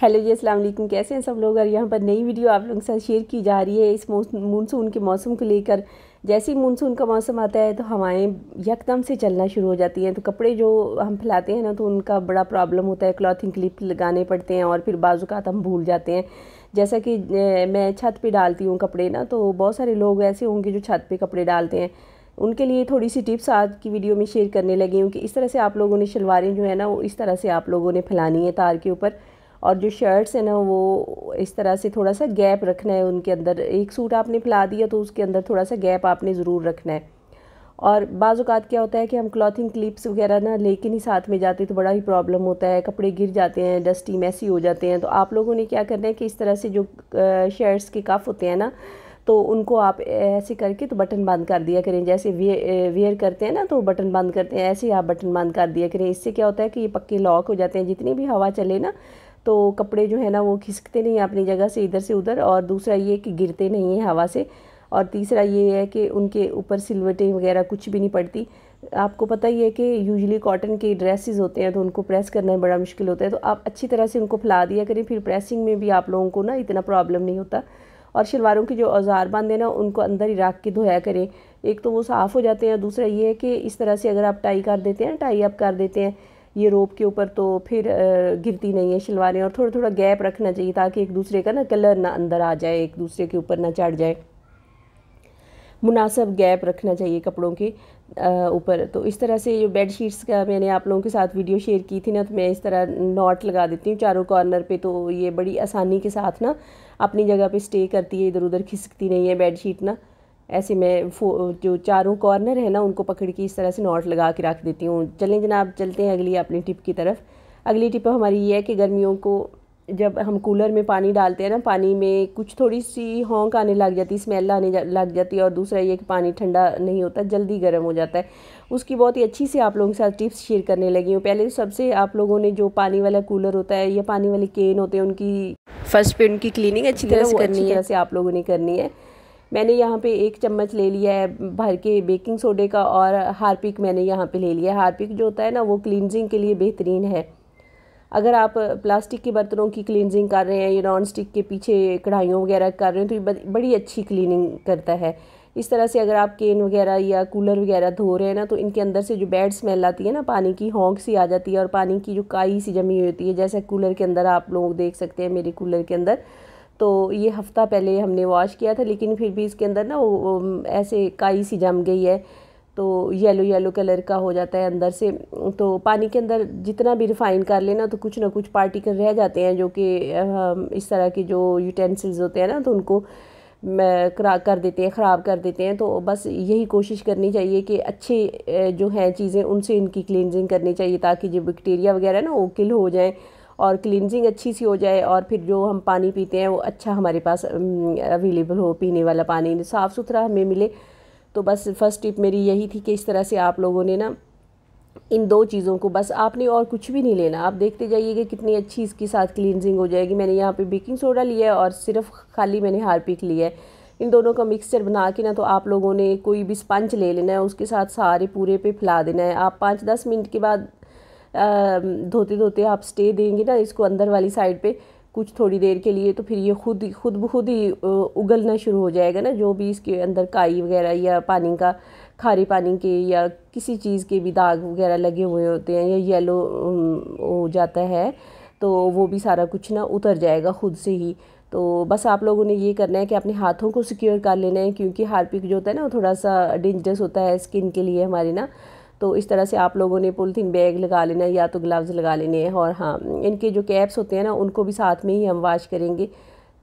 hello जी अस्सलाम वालेकुम कैसे हैं सब लोग और यहाँ पर नई वीडियो आप लोगों के साथ शेयर की जा रही है इस मानसून के मौसम को लेकर जैसे ही मानसून का मौसम आता है तो हवाएं यकदम से चलना शुरू हो जाती हैं तो कपड़े जो हम फैलाते हैं ना तो उनका बड़ा प्रॉब्लम होता है क्लॉथिंग क्लिप लगाने पड़ते हैं और फिर का हम भूल जाते हैं जैसा कि मैं छत पर डालती हूँ कपड़े ना तो बहुत सारे लोग ऐसे होंगे जो छत पर कपड़े डालते हैं उनके लिए थोड़ी सी टिप्स आज की वीडियो में शेयर करने लगी हूँ कि इस तरह से आप लोगों ने शलवारें जो है ना वो इस तरह से आप लोगों ने फैलानी है तार के ऊपर और जो शर्ट्स हैं ना वो इस तरह से थोड़ा सा गैप रखना है उनके अंदर एक सूट आपने फैला दिया तो उसके अंदर थोड़ा सा गैप आपने ज़रूर रखना है और बाज़ात क्या होता है कि हम क्लॉथिंग क्लिप्स वगैरह ना लेके नहीं साथ में जाते तो बड़ा ही प्रॉब्लम होता है कपड़े गिर जाते हैं डस्टी मैसी हो जाते हैं तो आप लोगों ने क्या करना है कि इस तरह से जो शर्ट्स के कफ होते हैं ना तो उनको आप ऐसे करके तो बटन बंद कर दिया करें जैसे वेयर करते हैं ना तो बटन बंद करते हैं ऐसे ही आप बटन बंद कर दिया करें इससे क्या होता है कि ये पक्के लॉक हो जाते हैं जितनी भी हवा चले ना तो कपड़े जो है ना वो खिसकते नहीं अपनी जगह से इधर से उधर और दूसरा ये कि गिरते नहीं हैं हवा से और तीसरा ये है कि उनके ऊपर सिलवटें वगैरह कुछ भी नहीं पड़ती आपको पता ही है कि यूजली कॉटन के ड्रेसेस होते हैं तो उनको प्रेस करना बड़ा मुश्किल होता है तो आप अच्छी तरह से उनको फैला दिया करें फिर प्रेसिंग में भी आप लोगों को ना इतना प्रॉब्लम नहीं होता और शलवारों के जो औजार बांधे ना उनको अंदर ही रख के धोया करें एक तो वो साफ़ हो जाते हैं दूसरा ये है कि इस तरह से अगर आप टाई कर देते हैं टाई अप कर देते हैं ये रोप के ऊपर तो फिर गिरती नहीं है शलवारें और थोड़ा थोड़ा गैप रखना चाहिए ताकि एक दूसरे का ना कलर ना अंदर आ जाए एक दूसरे के ऊपर ना चढ़ जाए मुनासब गैप रखना चाहिए कपड़ों के ऊपर तो इस तरह से जो बेड शीट्स का मैंने आप लोगों के साथ वीडियो शेयर की थी ना तो मैं इस तरह नॉट लगा देती हूँ चारों कॉर्नर पे तो ये बड़ी आसानी के साथ ना अपनी जगह पे स्टे करती है इधर उधर खिसकती नहीं है बेड शीट ना ऐसे मैं जो चारों कॉर्नर है ना उनको पकड़ के इस तरह से नॉट लगा के रख देती हूँ चलें जनाब चलते हैं अगली अपनी टिप की तरफ अगली टिप हमारी ये है कि गर्मियों को जब हम कूलर में पानी डालते हैं ना पानी में कुछ थोड़ी सी होंक आने लग जाती है स्मेल आने जा, लग जाती है और दूसरा ये कि पानी ठंडा नहीं होता जल्दी गर्म हो जाता है उसकी बहुत ही अच्छी से आप लोगों के साथ टिप्स शेयर करने लगी हूँ पहले तो सबसे आप लोगों ने जो पानी वाला कूलर होता है या पानी वाले केन होते हैं उनकी फर्स्ट पे उनकी क्लीनिंग अच्छी तरह से करनी है से आप लोगों ने करनी है मैंने यहाँ पे एक चम्मच ले लिया है भर के बेकिंग सोडे का और हारपिक मैंने यहाँ पे ले लिया है हारपिक जो होता है ना वो क्लिनजिंग के लिए बेहतरीन है अगर आप प्लास्टिक के बर्तनों की क्लिनजिंग कर रहे हैं या नॉन स्टिक के पीछे कढ़ाइयों वगैरह कर रहे हैं तो ये बड़ी अच्छी क्लिनिंग करता है इस तरह से अगर आप केन वगैरह या कूलर वगैरह धो रहे हैं ना तो इनके अंदर से जो बैड स्मेल आती है ना पानी की होंक सी आ जाती है और पानी की जो काई सी जमी होती है जैसे कूलर के अंदर आप लोग देख सकते हैं मेरे कूलर के अंदर तो ये हफ़्ता पहले हमने वॉश किया था लेकिन फिर भी इसके अंदर ना वो ऐसे काई सी जम गई है तो येलो येलो कलर का हो जाता है अंदर से तो पानी के अंदर जितना भी रिफ़ाइन कर लेना तो कुछ ना कुछ पार्टिकल रह जाते हैं जो कि इस तरह के जो यूटेंसिल्स होते हैं ना तो उनको करा कर देते हैं ख़राब कर देते हैं तो बस यही कोशिश करनी चाहिए कि अच्छे जो हैं चीज़ें उनसे इनकी क्लिनजिंग करनी चाहिए ताकि जो बैक्टीरिया वगैरह ना वो किल हो जाएँ और क्लिनजिंग अच्छी सी हो जाए और फिर जो हम पानी पीते हैं वो अच्छा हमारे पास अवेलेबल हो पीने वाला पानी साफ़ सुथरा हमें मिले तो बस फर्स्ट टिप मेरी यही थी कि इस तरह से आप लोगों ने ना इन दो चीज़ों को बस आपने और कुछ भी नहीं लेना आप देखते जाइए कि कितनी अच्छी इसके साथ क्लिनजिंग हो जाएगी मैंने यहाँ पे बेकिंग सोडा लिया है और सिर्फ खाली मैंने हार्पिक लिया है इन दोनों का मिक्सचर बना के ना तो आप लोगों ने कोई भी स्पंज ले लेना है उसके साथ सारे पूरे पे फैला देना है आप पाँच दस मिनट के बाद धोते धोते आप स्टे देंगे ना इसको अंदर वाली साइड पे कुछ थोड़ी देर के लिए तो फिर ये खुद खुद ब खुद ही उगलना शुरू हो जाएगा ना जो भी इसके अंदर काई वगैरह या पानी का खारे पानी के या किसी चीज़ के भी दाग वगैरह लगे हुए होते हैं या येलो हो जाता है तो वो भी सारा कुछ ना उतर जाएगा खुद से ही तो बस आप लोगों ने ये करना है कि अपने हाथों को सिक्योर कर लेना है क्योंकि हार्पिक जो होता है ना वो थोड़ा सा डेंजरस होता है स्किन के लिए हमारी ना तो इस तरह से आप लोगों ने पोलिथीन बैग लगा लेना या तो ग्लव्स लगा लेने हैं और हाँ इनके जो कैप्स होते हैं ना उनको भी साथ में ही हम वाश करेंगे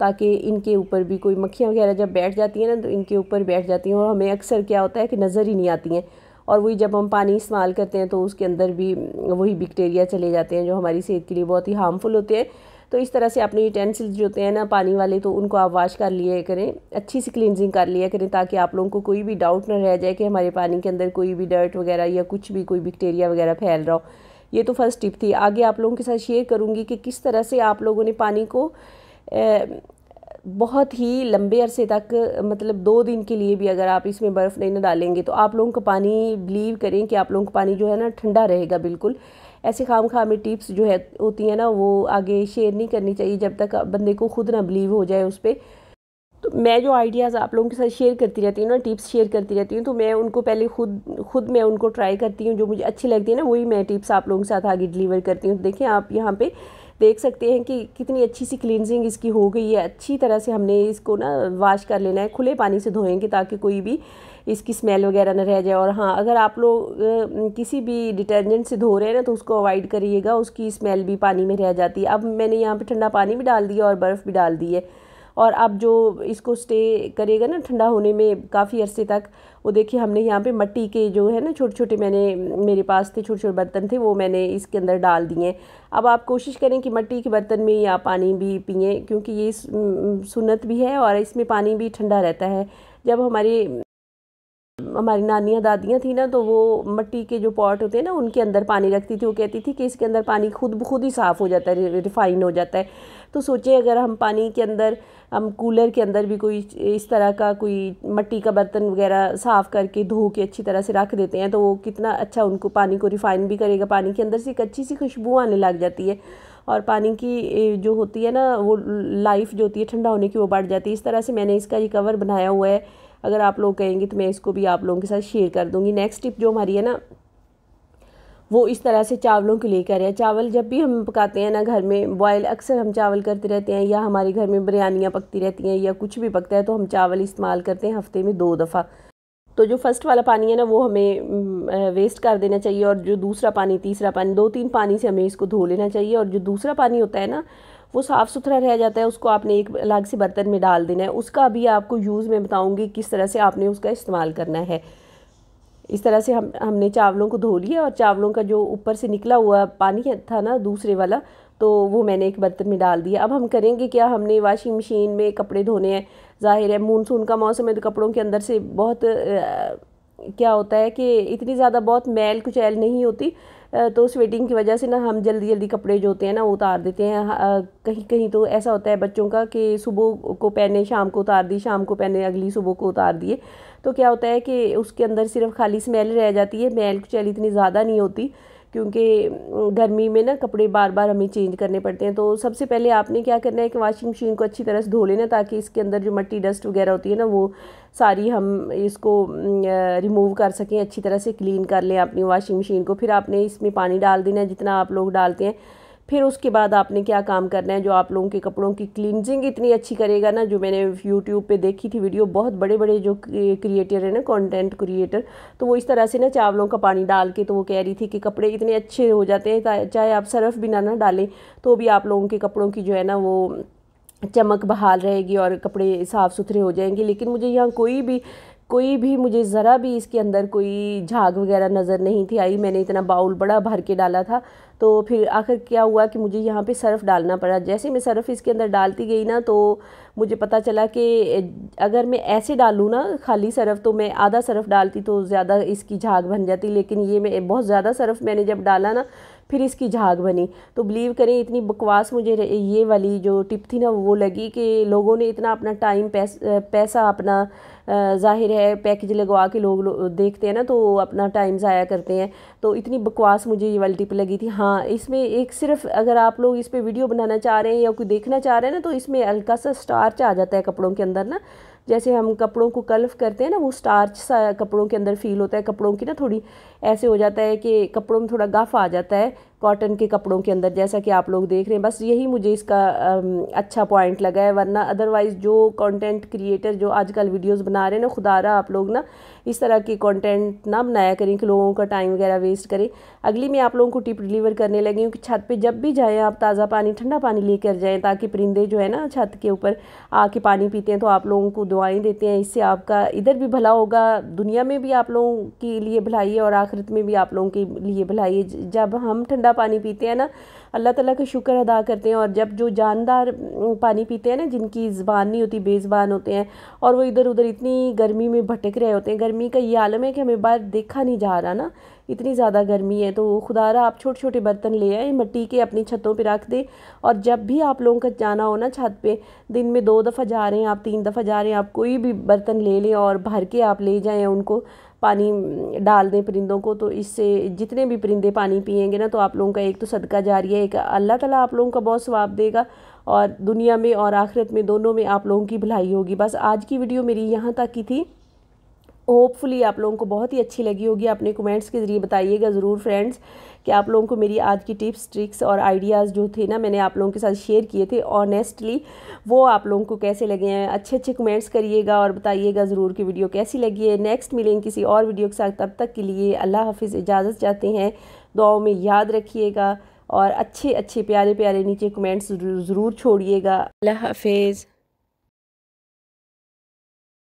ताकि इनके ऊपर भी कोई मक्खियाँ वगैरह जब बैठ जाती हैं ना तो इनके ऊपर बैठ जाती हैं और हमें अक्सर क्या होता है कि नज़र ही नहीं आती हैं और वही जब हम पानी इस्तेमाल करते हैं तो उसके अंदर भी वही बैक्टीरिया चले जाते हैं जो हमारी सेहत के लिए बहुत ही हार्मफुल होते हैं तो इस तरह से अपने यूटेंसिल्स जो होते हैं ना पानी वाले तो उनको आप वॉश कर लिया करें अच्छी सी क्लिनजिंग कर लिया करें ताकि आप लोगों को कोई भी डाउट ना रह जाए कि हमारे पानी के अंदर कोई भी डर्ट वगैरह या कुछ भी कोई बैक्टीरिया वगैरह फैल रहा हो ये तो फर्स्ट टिप थी आगे आप लोगों के साथ शेयर करूँगी कि किस तरह से आप लोगों ने पानी को बहुत ही लंबे अरसे तक मतलब दो दिन के लिए भी अगर आप इसमें बर्फ़ नहीं ना डालेंगे तो आप लोगों का पानी बिलीव करें कि आप लोगों का पानी जो है ना ठंडा रहेगा बिल्कुल ऐसे खाम खाम टिप्स जो है होती हैं ना वो आगे शेयर नहीं करनी चाहिए जब तक बंदे को खुद ना बिलीव हो जाए उस पर तो मैं जो आइडियाज़ आप लोगों के साथ शेयर करती रहती हूँ ना टिप्स शेयर करती रहती हूँ तो मैं उनको पहले खुद खुद मैं उनको ट्राई करती हूँ जो मुझे अच्छी लगती है ना वही मैं टिप्स आप लोगों के साथ आगे डिलीवर करती हूँ तो देखें आप यहाँ पर देख सकते हैं कि कितनी अच्छी सी क्लिनजिंग इसकी हो गई है अच्छी तरह से हमने इसको ना वाश कर लेना है खुले पानी से धोएंगे ताकि कोई भी इसकी स्मेल वगैरह ना रह जाए और हाँ अगर आप लोग किसी भी डिटर्जेंट से धो रहे हैं ना तो उसको अवॉइड करिएगा उसकी स्मेल भी पानी में रह जाती है अब मैंने यहाँ पर ठंडा पानी भी डाल दिया और बर्फ़ भी डाल दी है और अब जो इसको स्टे करेगा ना ठंडा होने में काफ़ी अरसे तक वो देखिए हमने यहाँ पे मट्टी के जो है ना छोटे छोटे मैंने मेरे पास थे छोटे छोटे बर्तन थे वो मैंने इसके अंदर डाल दिए अब आप कोशिश करें कि मट्टी के बर्तन में या पानी भी पिए क्योंकि ये सुन्नत भी है और इसमें पानी भी ठंडा रहता है जब हमारे हमारी नानियाँ दादियाँ थी ना तो वो मिट्टी के जो पॉट होते हैं ना उनके अंदर पानी रखती थी वो कहती थी कि इसके अंदर पानी खुद ब खुद ही साफ़ हो जाता है रिफ़ाइन हो जाता है तो सोचें अगर हम पानी के अंदर हम कूलर के अंदर भी कोई इस तरह का कोई मिट्टी का बर्तन वगैरह साफ़ करके धो के अच्छी तरह से रख देते हैं तो वो कितना अच्छा उनको पानी को रिफ़ाइन भी करेगा पानी के अंदर से एक अच्छी सी खुशबू आने लग जाती है और पानी की जो होती है ना वो लाइफ जो होती है ठंडा होने की वो बढ़ जाती है इस तरह से मैंने इसका ये कवर बनाया हुआ है अगर आप लोग कहेंगे तो मैं इसको भी आप लोगों के साथ शेयर कर दूँगी नेक्स्ट टिप जो हमारी है ना वो इस तरह से चावलों के लेकर है चावल जब भी हम पकाते हैं ना घर में बॉयल अक्सर हम चावल करते रहते हैं या हमारे घर में बिरयानियाँ पकती रहती हैं या कुछ भी पकता है तो हम चावल इस्तेमाल करते हैं हफ्ते में दो दफ़ा तो जो फर्स्ट वाला पानी है ना वो हमें वेस्ट कर देना चाहिए और जो दूसरा पानी तीसरा पानी दो तीन पानी से हमें इसको धो लेना चाहिए और जो दूसरा पानी होता है ना वो साफ़ सुथरा रह जाता है उसको आपने एक अलग से बर्तन में डाल देना है उसका भी आपको यूज़ में बताऊँगी किस तरह से आपने उसका इस्तेमाल करना है इस तरह से हम हमने चावलों को धो लिया और चावलों का जो ऊपर से निकला हुआ पानी था ना दूसरे वाला तो वो मैंने एक बर्तन में डाल दिया अब हम करेंगे क्या हमने वाशिंग मशीन में कपड़े धोने हैं ज़ाहिर है मूनसून का मौसम है तो कपड़ों के अंदर से बहुत क्या होता है कि इतनी ज़्यादा बहुत मैल कुचैल नहीं होती तो स्वेटिंग की वजह से ना हम जल्दी जल्दी कपड़े जो होते हैं ना उतार देते हैं कहीं कहीं तो ऐसा होता है बच्चों का कि सुबह को पहने शाम को उतार दिए शाम को पहने अगली सुबह को उतार दिए तो क्या होता है कि उसके अंदर सिर्फ खाली स्मेल रह जाती है मैल कुचैल इतनी ज़्यादा नहीं होती क्योंकि गर्मी में ना कपड़े बार बार हमें चेंज करने पड़ते हैं तो सबसे पहले आपने क्या करना है कि वाशिंग मशीन को अच्छी तरह से धो लेना ताकि इसके अंदर जो मट्टी डस्ट वगैरह होती है ना वो सारी हम इसको रिमूव कर सकें अच्छी तरह से क्लीन कर लें अपनी वाशिंग मशीन को फिर आपने इसमें पानी डाल देना जितना आप लोग डालते हैं फिर उसके बाद आपने क्या काम करना है जो आप लोगों के कपड़ों की क्लिनजिंग इतनी अच्छी करेगा ना जो मैंने यूट्यूब पे देखी थी वीडियो बहुत बड़े बड़े जो क्रिएटर हैं ना कंटेंट क्रिएटर तो वो इस तरह से ना चावलों का पानी डाल के तो वो कह रही थी कि कपड़े इतने अच्छे हो जाते हैं चाहे आप सर्फ भी ना ना डालें तो भी आप लोगों के कपड़ों की जो है ना वो चमक बहाल रहेगी और कपड़े साफ़ सुथरे हो जाएंगे लेकिन मुझे यहाँ कोई भी कोई भी मुझे ज़रा भी इसके अंदर कोई झाग वगैरह नज़र नहीं थी आई मैंने इतना बाउल बड़ा भर के डाला था तो फिर आखिर क्या हुआ कि मुझे यहाँ पे सर्फ़ डालना पड़ा जैसे मैं सर्फ़ इसके अंदर डालती गई ना तो मुझे पता चला कि अगर मैं ऐसे डालूँ ना खाली सर्फ़ तो मैं आधा सर्फ़ डालती तो ज़्यादा इसकी झाग बन जाती लेकिन ये मैं बहुत ज़्यादा सर्फ़ मैंने जब डाला ना फिर इसकी झाग बनी तो बिलीव करें इतनी बकवास मुझे ये वाली जो टिप थी ना वो लगी कि लोगों ने इतना अपना टाइम पैस, पैसा अपना ज़ाहिर है पैकेज लगवा के लोग लो, देखते हैं ना तो अपना टाइम ज़ाया करते हैं तो इतनी बकवास मुझे ये वाली टिप लगी थी हाँ इसमें एक सिर्फ अगर आप लोग इस पर वीडियो बनाना चाह रहे हैं या कोई देखना चाह रहे हैं ना तो इसमें हल्का सा स्टार्च आ जाता है कपड़ों के अंदर ना जैसे हम कपड़ों को कल्फ करते हैं ना वो स्टार्च सा कपड़ों के अंदर फील होता है कपड़ों की ना थोड़ी ऐसे हो जाता है कि कपड़ों में थोड़ा गफ आ जाता है कॉटन के कपड़ों के अंदर जैसा कि आप लोग देख रहे हैं बस यही मुझे इसका अच्छा पॉइंट लगा है वरना अदरवाइज़ जो कंटेंट क्रिएटर जो आजकल वीडियोस बना रहे हैं ना खुदा रहा आप लोग ना इस तरह की कंटेंट ना बनाया करें कि लोगों का टाइम वगैरह वेस्ट करें अगली मैं आप लोगों को टिप डिलीवर करने लगी हूँ कि छत पे जब भी जाएँ आप ताज़ा पानी ठंडा पानी लेकर जाएँ ताकि परिंदे जो है ना छत के ऊपर आके पानी पीते हैं तो आप लोगों को दुआएँ देते हैं इससे आपका इधर भी भला होगा दुनिया में भी आप लोगों के लिए भलाई है और आखिरत में भी आप लोगों के लिए भलाई है जब हम ठंडा पानी पीते हैं ना अल्लाह ताला का शुक्र अदा करते हैं और जब जो जानदार पानी पीते हैं ना जिनकी ज़बान नहीं होती बेज़बान होते हैं और वो इधर उधर इतनी गर्मी में भटक रहे होते हैं गर्मी का ये आलम है कि हमें बाहर देखा नहीं जा रहा ना इतनी ज़्यादा गर्मी है तो खुदा रहा आप छोटे छोटे बर्तन ले आए मिट्टी के अपनी छतों पर रख दें और जब भी आप लोगों का जाना हो ना छत पर दिन में दो दफ़ा जा रहे हैं आप तीन दफ़ा जा रहे हैं आप कोई भी बर्तन ले लें और भर के आप ले जाएँ उनको पानी डाल दें परिंदों को तो इससे जितने भी परिंदे पानी पियेंगे ना तो आप लोगों का एक तो सदका जारी है एक अल्लाह ताला आप लोगों का बहुत स्वाब देगा और दुनिया में और आखिरत में दोनों में आप लोगों की भलाई होगी बस आज की वीडियो मेरी यहाँ तक की थी होपफुली आप लोगों को बहुत ही अच्छी लगी होगी अपने कमेंट्स के ज़रिए बताइएगा ज़रूर फ्रेंड्स कि आप लोगों को मेरी आज की टिप्स ट्रिक्स और आइडियाज़ जो थे ना मैंने आप लोगों के साथ शेयर किए थे ऑनेस्टली वो आप लोगों को कैसे लगे हैं अच्छे अच्छे कमेंट्स करिएगा और बताइएगा ज़रूर कि वीडियो कैसी लगी है नेक्स्ट मिलेंगे किसी और वीडियो के साथ तब तक के लिए अल्लाह हाफिज़ इजाज़त चाहते हैं दुआओं में याद रखिएगा और अच्छे अच्छे प्यारे प्यारे नीचे कमेंट्स ज़रूर छोड़िएगा अल्लाह हाफिज़